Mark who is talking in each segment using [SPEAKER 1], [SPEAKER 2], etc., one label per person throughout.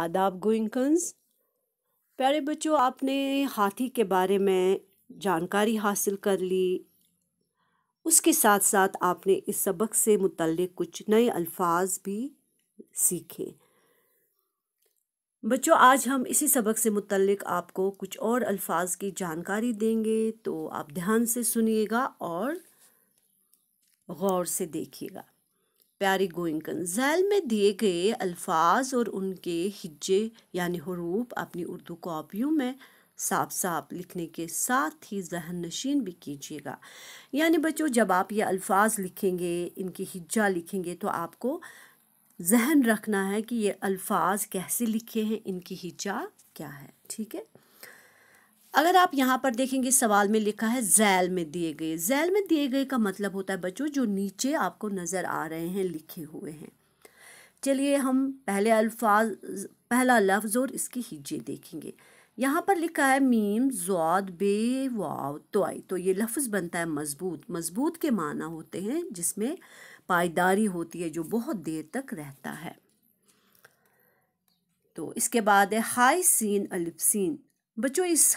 [SPEAKER 1] आदाब गोइंकन्स प्यारे बच्चों आपने हाथी के बारे में जानकारी हासिल कर ली उसके साथ साथ आपने इस सबक से मुतक़ कुछ नए अल्फाज भी सीखे बच्चों आज हम इसी सबक से मुतल आपको कुछ और अल्फाज की जानकारी देंगे तो आप ध्यान से सुनिएगा और गौर से देखिएगा प्यारी गोइंकन जैल में दिए गए अल्फाज और उनके हिज्जे यानी हरूप अपनी उर्दू कापियों में साफ साफ लिखने के साथ ही जहन नशीन भी कीजिएगा यानी बच्चों जब आप ये अल्फाज लिखेंगे इनकी हिज्जा लिखेंगे तो आपको जहन रखना है कि ये अल्फाज कैसे लिखे हैं इनकी हिज्जा क्या है ठीक है अगर आप यहाँ पर देखेंगे सवाल में लिखा है जैल में दिए गए जैल में दिए गए का मतलब होता है बच्चों जो नीचे आपको नज़र आ रहे हैं लिखे हुए हैं चलिए हम पहले अल्फाज पहला लफ्ज़ और इसकी हिज्जे देखेंगे यहाँ पर लिखा है मीम जौद बे वाव आई तो ये लफ्ज़ बनता है मजबूत मजबूत के माना होते हैं जिसमें पायदारी होती है जो बहुत देर तक रहता है तो इसके बाद है हाई सीन अलिपसिन बच्चों इस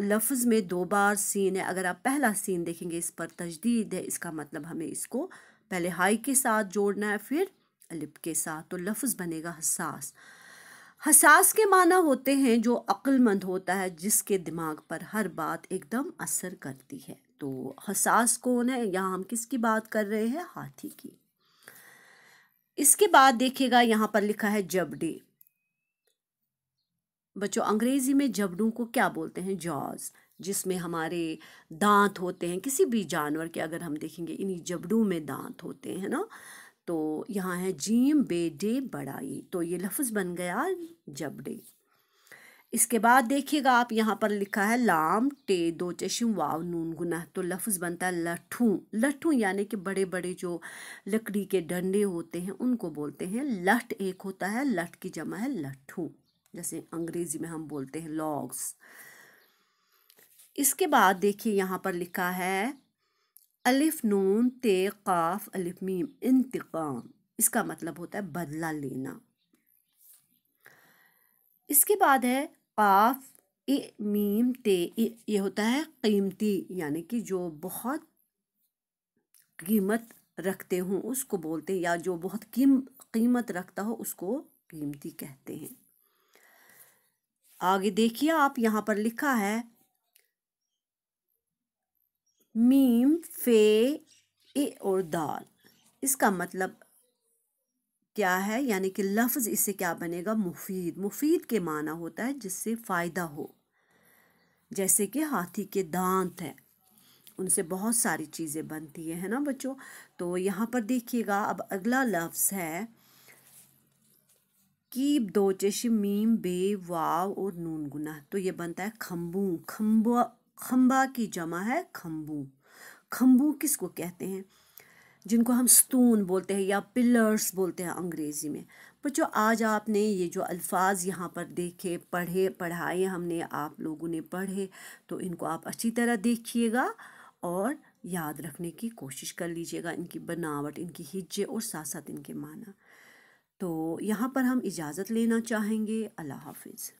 [SPEAKER 1] लफ्ज़ में दो बार सीन है अगर आप पहला सीन देखेंगे इस पर तजदीद है इसका मतलब हमें इसको पहले हाई के साथ जोड़ना है फिर अलिप के साथ तो लफ्ज़ बनेगा हसास हसास के माना होते हैं जो अक्लमंद होता है जिसके दिमाग पर हर बात एकदम असर करती है तो हसास कौन है यहाँ हम किसकी बात कर रहे हैं हाथी की इसके बाद देखिएगा यहाँ पर लिखा है जबडे बच्चों अंग्रेज़ी में जबड़ों को क्या बोलते हैं जॉज जिसमें हमारे दांत होते हैं किसी भी जानवर के अगर हम देखेंगे इन्हीं जबड़ों में दांत होते हैं ना तो यहाँ है जीम बेडे बड़ाई तो ये लफ्ज़ बन गया जबड़े इसके बाद देखिएगा आप यहाँ पर लिखा है लाम टे दो चशम वाव नून गुना तो लफ्ज़ बनता है लठू लठू यानी कि बड़े बड़े जो लकड़ी के डंडे होते हैं उनको बोलते हैं लठ एक होता है लठ की जमा है लठू जैसे अंग्रेज़ी में हम बोलते हैं लॉग्स इसके बाद देखिए यहाँ पर लिखा है अलिफ नून ते काफ अलिफ मीम इंतकाम इसका मतलब होता है बदला लेना इसके बाद है काफ ए मीम ते ये होता है कीमती यानी कि जो बहुत कीमत रखते हों उसको बोलते हैं या जो बहुत कीम कीमत रखता हो उसको कीमती कहते हैं आगे देखिए आप यहाँ पर लिखा है मीम फे ए और दाल इसका मतलब क्या है यानी कि लफ्ज़ इससे क्या बनेगा मुफीद मुफीद के माना होता है जिससे फ़ायदा हो जैसे कि हाथी के दांत हैं उनसे बहुत सारी चीज़ें बनती हैं है ना बच्चों तो यहाँ पर देखिएगा अब अगला लफ्ज़ है की दो चश मीम बे वाव और नून गुना तो ये बनता है खम्बू खम्बा खम्बा की जमा है खम्बू खम्बू किसको कहते हैं जिनको हम स्तून बोलते हैं या पिलर्स बोलते हैं अंग्रेज़ी में बच्चों आज आपने ये जो अल्फाज यहाँ पर देखे पढ़े पढ़ाए हमने आप लोगों ने पढ़े तो इनको आप अच्छी तरह देखिएगा और याद रखने की कोशिश कर लीजिएगा इनकी बनावट इनकी हिज्जे और साथ साथ इनके माना तो यहाँ पर हम इजाज़त लेना चाहेंगे अल्लाह हाफिज़